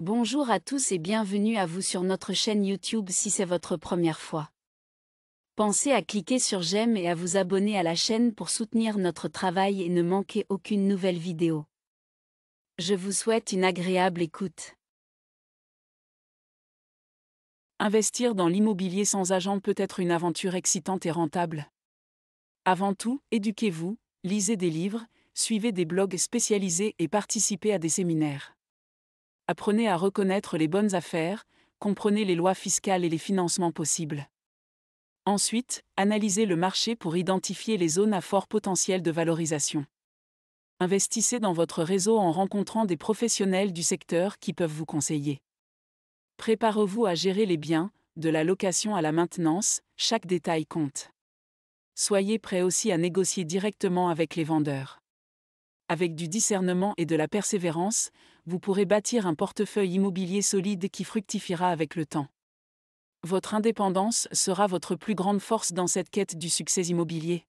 Bonjour à tous et bienvenue à vous sur notre chaîne YouTube si c'est votre première fois. Pensez à cliquer sur j'aime et à vous abonner à la chaîne pour soutenir notre travail et ne manquer aucune nouvelle vidéo. Je vous souhaite une agréable écoute. Investir dans l'immobilier sans agent peut être une aventure excitante et rentable. Avant tout, éduquez-vous, lisez des livres, suivez des blogs spécialisés et participez à des séminaires apprenez à reconnaître les bonnes affaires, comprenez les lois fiscales et les financements possibles. Ensuite, analysez le marché pour identifier les zones à fort potentiel de valorisation. Investissez dans votre réseau en rencontrant des professionnels du secteur qui peuvent vous conseiller. Préparez-vous à gérer les biens, de la location à la maintenance, chaque détail compte. Soyez prêt aussi à négocier directement avec les vendeurs avec du discernement et de la persévérance, vous pourrez bâtir un portefeuille immobilier solide qui fructifiera avec le temps. Votre indépendance sera votre plus grande force dans cette quête du succès immobilier.